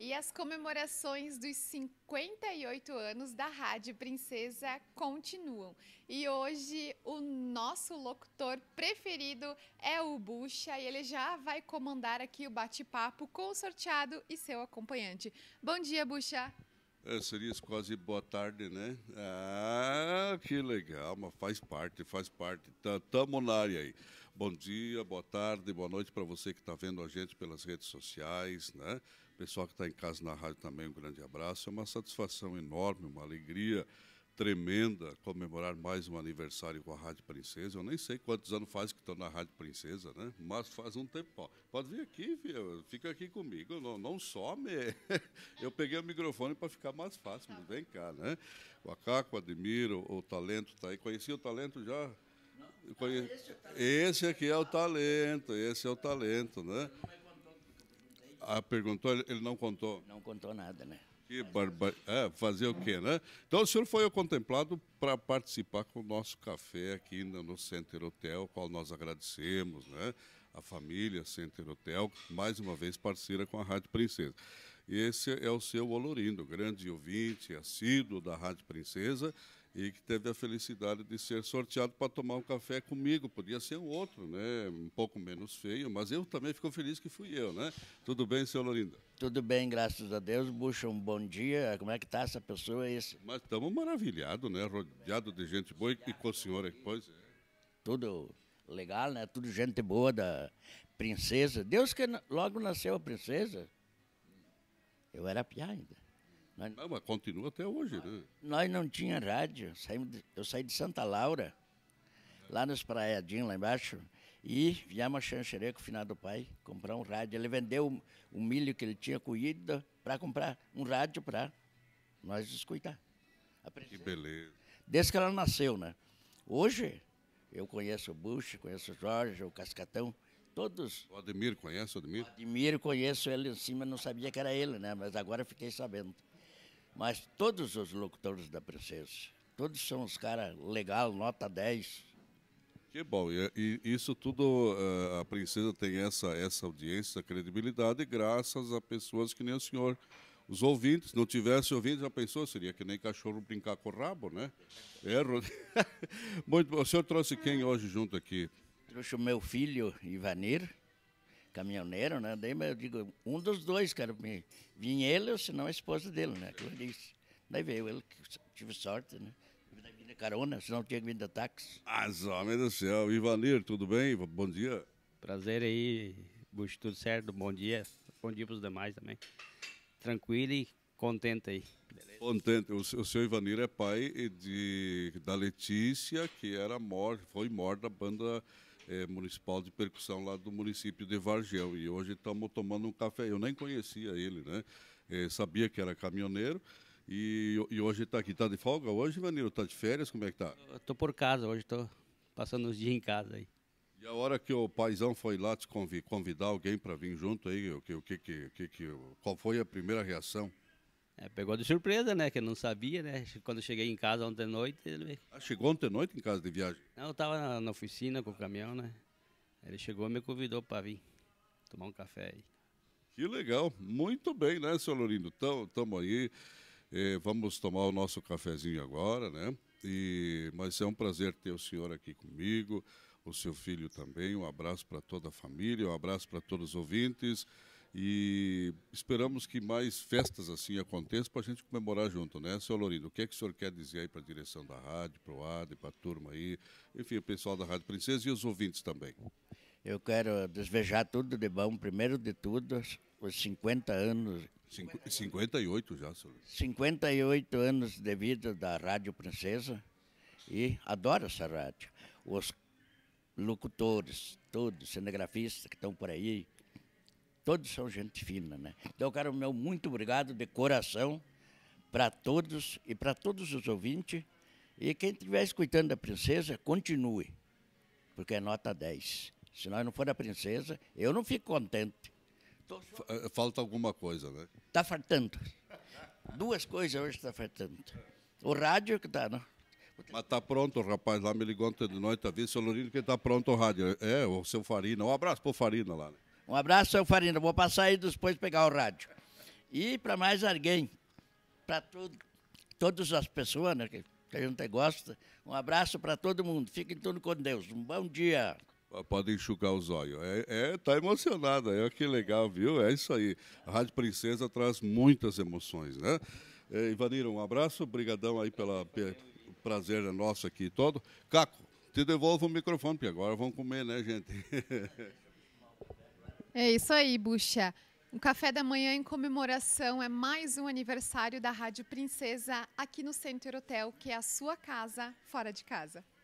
E as comemorações dos 58 anos da Rádio Princesa continuam. E hoje o nosso locutor preferido é o Bucha e ele já vai comandar aqui o bate-papo com o sorteado e seu acompanhante. Bom dia, Bucha! É, seria quase boa tarde, né? Ah, que legal, mas faz parte, faz parte. Tá, na área aí. Bom dia, boa tarde, boa noite para você que está vendo a gente pelas redes sociais, né? Pessoal que está em casa na rádio também, um grande abraço. É uma satisfação enorme, uma alegria tremenda comemorar mais um aniversário com a Rádio Princesa. Eu nem sei quantos anos faz que estou na Rádio Princesa, né? Mas faz um tempo. Pode vir aqui, filho. fica aqui comigo. Não, não some. Eu peguei o microfone para ficar mais fácil. Mas tá. vem cá, né? O Acaco, o Admiro, o Talento está aí. Conheci o Talento já? Não, ah, esse, é o talento. esse aqui é o talento, esse é o talento, né? a perguntou, ele não contou. Não contou nada, né? Que é, fazer o quê, né? Então o senhor foi contemplado para participar com o nosso café aqui no Center Hotel, qual nós agradecemos, né? A família Center Hotel, mais uma vez parceira com a Rádio Princesa. Esse é o seu Olorindo, grande ouvinte, assíduo da Rádio Princesa e que teve a felicidade de ser sorteado para tomar um café comigo. Podia ser um outro, né? um pouco menos feio, mas eu também fico feliz que fui eu. Né? Tudo bem, senhor Lorinda? Tudo bem, graças a Deus. Buxa, um bom dia. Como é que está essa pessoa? Esse? Mas estamos maravilhados, né? rodeado de gente boa e com o senhor aqui. Pois é. Tudo legal, né? Tudo gente boa da princesa. Deus que logo nasceu a princesa. Eu era piá ainda não, mas continua até hoje, nós, né? Nós não tinha rádio. Saímos eu saí de Santa Laura, é. lá nos Praiadinhos, lá embaixo, e viemos a Xanxerê com o final do pai comprar um rádio. Ele vendeu o, milho que ele tinha colhido para comprar um rádio para nós escutar. Aprender. Que beleza. Desde que ela nasceu, né? Hoje, eu conheço o Bush, conheço o Jorge, o Cascatão, todos. O Ademir, conhece o Ademir? O Ademir, conheço ele em cima, não sabia que era ele, né? Mas agora fiquei sabendo. Mas todos os locutores da Princesa, todos são uns caras legal, nota 10. Que bom, e, e isso tudo, eh, a Princesa tem essa, essa audiência, essa credibilidade, graças a pessoas que nem o senhor. Os ouvintes, não tivesse ouvido, já pensou, seria que nem cachorro brincar com o rabo, né? Erro. Muito bom. O senhor trouxe quem hoje junto aqui? Trouxe o meu filho, Ivanir, caminhoneiro, né? Daí eu digo, um dos dois, cara, vinha ele ou senão a esposa dele, né? Clarice. Daí veio ele, tive sorte, né? Vindo carona, senão tinha vindo de táxi. As homens do céu. Ivanir, tudo bem? Bom dia. Prazer aí, Bush, tudo certo? Bom dia. Bom dia para os demais também. Tranquilo e contente aí. Beleza. Contente. O, o seu Ivanir é pai de, da Letícia, que era morta, foi morta da banda é, municipal de percussão lá do município de Vargel. E hoje estamos tomando um café. Eu nem conhecia ele, né? É, sabia que era caminhoneiro. E, e hoje está aqui. Está de folga hoje, Vanilo? Está de férias? Como é que está? Estou por casa hoje, estou passando os dias em casa aí. E a hora que o paizão foi lá te convidar alguém para vir junto aí, o que, o que, que, que, qual foi a primeira reação? É, pegou de surpresa, né? Que eu não sabia, né? Quando eu cheguei em casa ontem à noite, ele... Ah, chegou ontem à noite em casa de viagem? Não, eu estava na, na, oficina com o caminhão, né? Ele chegou e me convidou para vir tomar um café aí. Que legal, muito bem, né, seu Lorindo? Estamos aí, é, vamos tomar o nosso cafezinho agora, né? E, mas é um prazer ter o senhor aqui comigo, o seu filho também. Um abraço para toda a família, um abraço para todos os ouvintes. E esperamos que mais festas assim aconteçam para a gente comemorar junto, né, senhor Lourinho? O que é que o senhor quer dizer aí para a direção da rádio, para o AD, para a turma aí, enfim, o pessoal da Rádio Princesa e os ouvintes também? Eu quero desejar tudo de bom, primeiro de tudo, os 50 anos. Cinqu 58 já, senhor. 58 anos de vida da Rádio Princesa e adoro essa rádio. Os locutores, todos, cinegrafistas que estão por aí, todos são gente fina, né? Então, o meu muito obrigado de coração para todos e para todos os ouvintes. E quem estiver escutando a princesa, continue, porque é nota 10. Se nós não for a princesa, eu não fico contente. Eh, falta alguma coisa, né? Está faltando. Duas coisas hoje está faltando. O rádio que está, não? Mas tá pronto, o rapaz lá me ligou ontem de noite, a vice Lourinho que está pronto o rádio. É, o seu Farina. Um abraço pro Farina lá, né? Um abraço, seu Farina. Vou passar aí depois pegar o rádio. E para mais alguém, para todas as pessoas né, que, que a gente gosta, um abraço para todo mundo. Fiquem tudo com Deus. Um bom dia. Pode enxugar os olhos. É, é, tá emocionada. É que legal, viu? É isso aí. A Rádio Princesa traz muitas emoções, né? É, um abraço. Obrigadão aí pelo prazer é nosso aqui todo. Caco, te devolvo o microfone, porque agora vamos comer, né, gente? É isso aí, Buxa. Um café da manhã em comemoração é mais um aniversário da Rádio Princesa aqui no Center Hotel, que é a sua casa fora de casa.